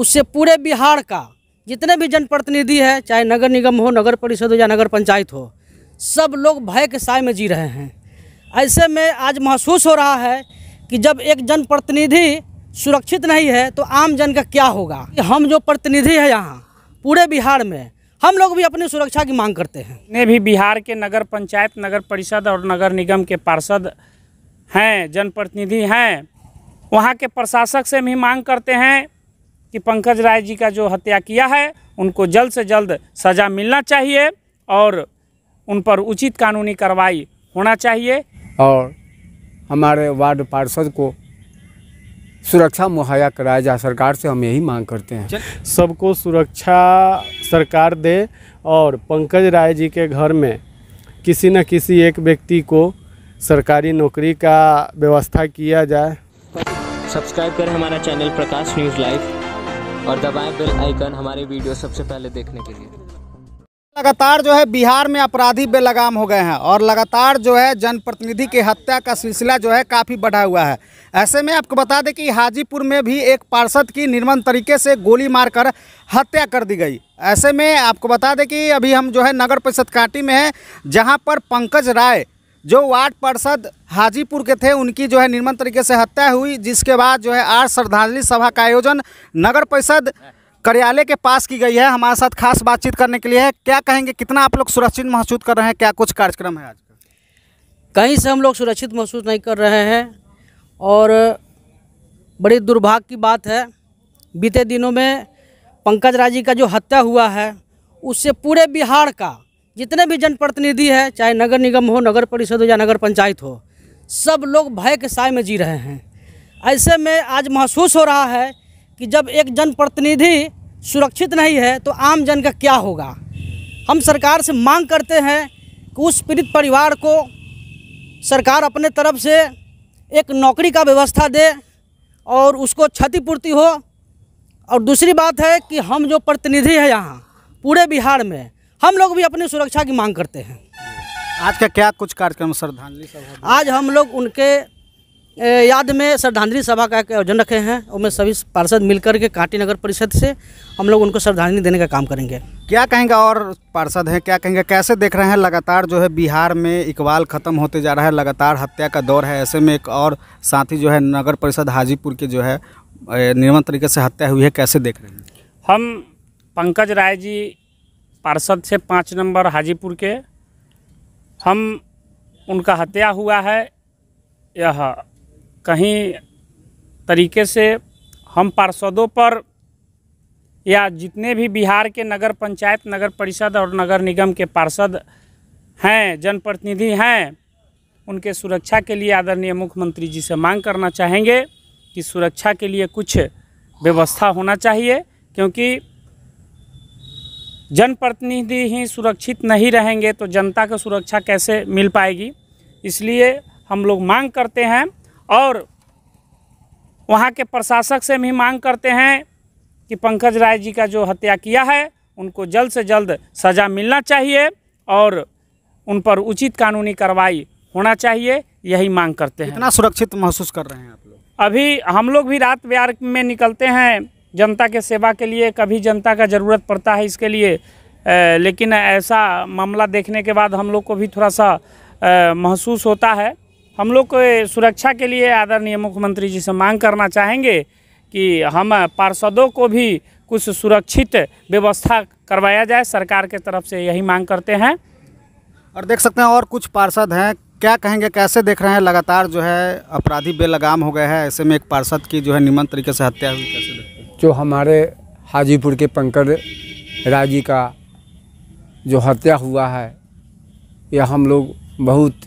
उससे पूरे बिहार का जितने भी जनप्रतिनिधि है चाहे नगर निगम हो नगर परिषद हो या नगर पंचायत हो सब लोग भय के साय में जी रहे हैं ऐसे में आज महसूस हो रहा है कि जब एक जनप्रतिनिधि सुरक्षित नहीं है तो आम जन का क्या होगा हम जो प्रतिनिधि है यहाँ पूरे बिहार में हम लोग भी अपनी सुरक्षा की मांग करते हैं ने भी बिहार के नगर पंचायत नगर परिषद और नगर निगम के पार्षद हैं जनप्रतिनिधि हैं वहाँ के प्रशासक से भी मांग करते हैं कि पंकज राय जी का जो हत्या किया है उनको जल्द से जल्द सज़ा मिलना चाहिए और उन पर उचित कानूनी कार्रवाई होना चाहिए और हमारे वार्ड पार्षद को सुरक्षा मुहैया कराया जाए सरकार से हम यही मांग करते हैं सबको सुरक्षा सरकार दे और पंकज राय जी के घर में किसी न किसी एक व्यक्ति को सरकारी नौकरी का व्यवस्था किया जाए सब्सक्राइब करें हमारा चैनल प्रकाश न्यूज़ लाइव और दबाएं बेल आइकन हमारे वीडियो सबसे पहले देखने के लिए लगातार जो है बिहार में अपराधी बेलगाम हो गए हैं और लगातार जो है जनप्रतिनिधि की हत्या का सिलसिला जो है काफ़ी बढ़ा हुआ है ऐसे में आपको बता दें कि हाजीपुर में भी एक पार्षद की निर्मम तरीके से गोली मारकर हत्या कर दी गई ऐसे में आपको बता दें कि अभी हम जो है नगर परिषद काटी में हैं जहां पर पंकज राय जो वार्ड पार्षद हाजीपुर के थे उनकी जो है निर्मम तरीके से हत्या हुई जिसके बाद जो है आज श्रद्धांजलि सभा का आयोजन नगर परिषद कार्यालय के पास की गई है हमारे साथ खास बातचीत करने के लिए है क्या कहेंगे कितना आप लोग सुरक्षित महसूस कर रहे हैं क्या कुछ कार्यक्रम है आज कहीं से हम लोग सुरक्षित महसूस नहीं कर रहे हैं और बड़ी दुर्भाग्य की बात है बीते दिनों में पंकज राजी का जो हत्या हुआ है उससे पूरे बिहार का जितने भी जनप्रतिनिधि है चाहे नगर निगम हो नगर परिषद हो या नगर पंचायत हो सब लोग भय के साय में जी रहे हैं ऐसे में आज महसूस हो रहा है कि जब एक जनप्रतिनिधि सुरक्षित नहीं है तो आम जन का क्या होगा हम सरकार से मांग करते हैं कि उस पीड़ित परिवार को सरकार अपने तरफ से एक नौकरी का व्यवस्था दे और उसको क्षतिपूर्ति हो और दूसरी बात है कि हम जो प्रतिनिधि हैं यहाँ पूरे बिहार में हम लोग भी अपनी सुरक्षा की मांग करते हैं आज का क्या कुछ कार्यक्रम श्रद्धांजलि सभा आज हम लोग उनके याद में श्रद्धांजलि सभा का एक आयोजन रखे हैं उनमें सभी पार्षद मिलकर के कांटी नगर परिषद से हम लोग उनको श्रद्धांजलि देने का काम करेंगे क्या कहेंगे और पार्षद हैं क्या कहेंगे कैसे देख रहे हैं लगातार जो है बिहार में इकबाल ख़त्म होते जा रहा है लगातार हत्या का दौर है ऐसे में एक और साथी जो है नगर परिषद हाजीपुर के जो है निर्मल तरीके से हत्या हुई है कैसे देख रहे हैं हम पंकज राय जी पार्षद से पाँच नंबर हाजीपुर के हम उनका हत्या हुआ है यह कहीं तरीके से हम पार्षदों पर या जितने भी बिहार के नगर पंचायत नगर परिषद और नगर निगम के पार्षद हैं जनप्रतिनिधि हैं उनके सुरक्षा के लिए आदरणीय मुख्यमंत्री जी से मांग करना चाहेंगे कि सुरक्षा के लिए कुछ व्यवस्था होना चाहिए क्योंकि जनप्रतिनिधि ही सुरक्षित नहीं रहेंगे तो जनता को सुरक्षा कैसे मिल पाएगी इसलिए हम लोग मांग करते हैं और वहाँ के प्रशासक से भी मांग करते हैं कि पंकज राय जी का जो हत्या किया है उनको जल्द से जल्द सज़ा मिलना चाहिए और उन पर उचित कानूनी कार्रवाई होना चाहिए यही मांग करते हैं इतना सुरक्षित महसूस कर रहे हैं आप लोग अभी हम लोग भी रात बिहार में निकलते हैं जनता के सेवा के लिए कभी जनता का ज़रूरत पड़ता है इसके लिए लेकिन ऐसा मामला देखने के बाद हम लोग को भी थोड़ा सा महसूस होता है हम लोग को सुरक्षा के लिए आदरणीय मुख्यमंत्री जी से मांग करना चाहेंगे कि हम पार्षदों को भी कुछ सुरक्षित व्यवस्था करवाया जाए सरकार के तरफ से यही मांग करते हैं और देख सकते हैं और कुछ पार्षद हैं क्या कहेंगे कैसे देख रहे हैं लगातार जो है अपराधी बेलगाम हो गए हैं ऐसे में एक पार्षद की जो है निमन तरीके से हत्या हुई कैसे जो हमारे हाजीपुर के पंकज राजी का जो हत्या हुआ है यह हम लोग बहुत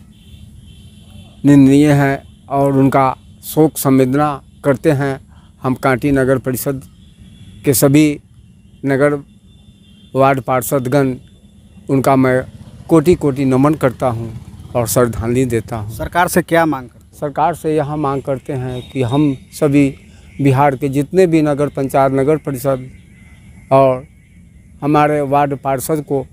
निंदनीय हैं और उनका शोक संवेदना करते हैं हम कांटी नगर परिषद के सभी नगर वार्ड पार्षदगण उनका मैं कोटि कोटि नमन करता हूं और श्रद्धांजलि देता हूं सरकार से क्या मांग कर सरकार से यह मांग करते हैं कि हम सभी बिहार के जितने भी नगर पंचायत नगर परिषद और हमारे वार्ड पार्षद को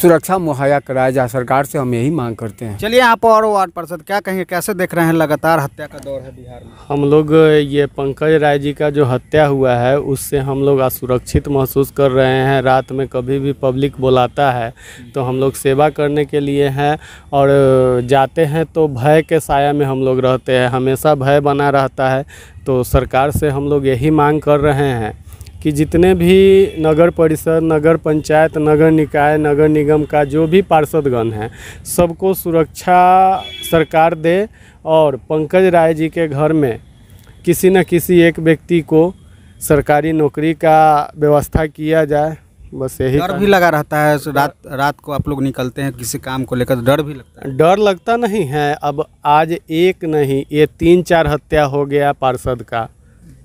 सुरक्षा मुहैया कराया जाए सरकार से हम यही मांग करते हैं चलिए आप और वार्ड पार्षद क्या कहेंगे कैसे देख रहे हैं लगातार हत्या का दौर है बिहार में हम लोग ये पंकज राय जी का जो हत्या हुआ है उससे हम लोग असुरक्षित महसूस कर रहे हैं रात में कभी भी पब्लिक बुलाता है तो हम लोग सेवा करने के लिए हैं और जाते हैं तो भय के साया में हम लोग रहते हैं हमेशा भय बना रहता है तो सरकार से हम लोग यही मांग कर रहे हैं कि जितने भी नगर परिषद नगर पंचायत नगर निकाय नगर निगम का जो भी पार्षदगण हैं सबको सुरक्षा सरकार दे और पंकज राय जी के घर में किसी न किसी एक व्यक्ति को सरकारी नौकरी का व्यवस्था किया जाए बस यही डर भी लगा रहता है रात रात को आप लोग निकलते हैं किसी काम को लेकर डर भी लगता है डर लगता नहीं है अब आज एक नहीं ये तीन चार हत्या हो गया पार्षद का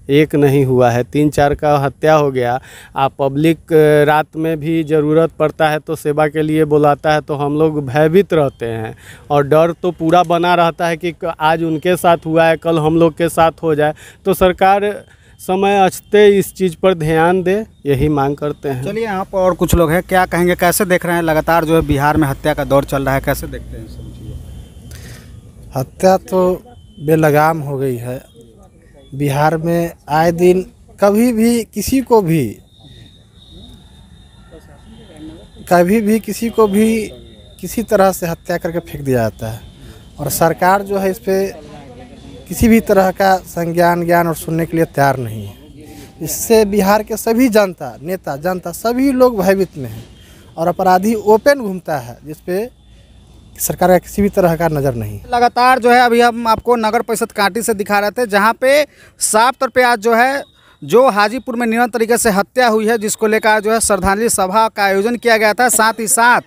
एक नहीं हुआ है तीन चार का हत्या हो गया आप पब्लिक रात में भी ज़रूरत पड़ता है तो सेवा के लिए बुलाता है तो हम लोग भयभीत रहते हैं और डर तो पूरा बना रहता है कि आज उनके साथ हुआ है कल हम लोग के साथ हो जाए तो सरकार समय अचते इस चीज़ पर ध्यान दे यही मांग करते हैं चलिए यहाँ पर और कुछ लोग हैं क्या कहेंगे कैसे देख रहे हैं लगातार जो है बिहार में हत्या का दौर चल रहा है कैसे देखते हैं हत्या तो बेलगाम हो गई है बिहार में आए दिन कभी भी किसी को भी कभी भी किसी को भी किसी तरह से हत्या करके फेंक दिया जाता है और सरकार जो है इस पर किसी भी तरह का संज्ञान ज्ञान और सुनने के लिए तैयार नहीं है इससे बिहार के सभी जनता नेता जनता सभी लोग भयभीत में हैं और अपराधी ओपन घूमता है जिसपे सरकार का किसी भी तरह का नज़र नहीं लगातार जो है अभी हम आपको नगर परिषद कांटी से दिखा रहे थे जहाँ पे साफ तौर पे आज जो है जो हाजीपुर में निरंतर तरीके से हत्या हुई है जिसको लेकर जो है श्रद्धांजलि सभा का आयोजन किया गया था साथ ही साथ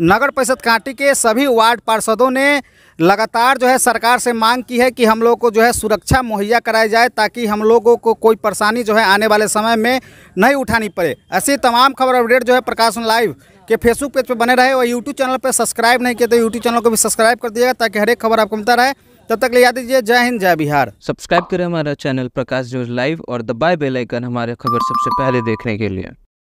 नगर परिषद कांटी के सभी वार्ड पार्षदों ने लगातार जो है सरकार से मांग की है कि हम लोग को जो है सुरक्षा मुहैया कराई जाए ताकि हम लोगों को कोई परेशानी जो है आने वाले समय में नहीं उठानी पड़े ऐसी तमाम खबर अपडेट जो है प्रकाश लाइव के फेसबुक पेज पर बने रहे और यूट्यूब चैनल पर सब्सक्राइब नहीं किए तो यूट्यूब चैनल को भी सब्सक्राइब कर दिएगा ताकि हर एक खबर आपको मिलता रहे तब तक ले याद दीजिए जय हिंद जय बिहार सब्सक्राइब करें हमारा चैनल प्रकाश न्यूज लाइव और दबाए बेलाइकन हमारे खबर सबसे पहले देखने के लिए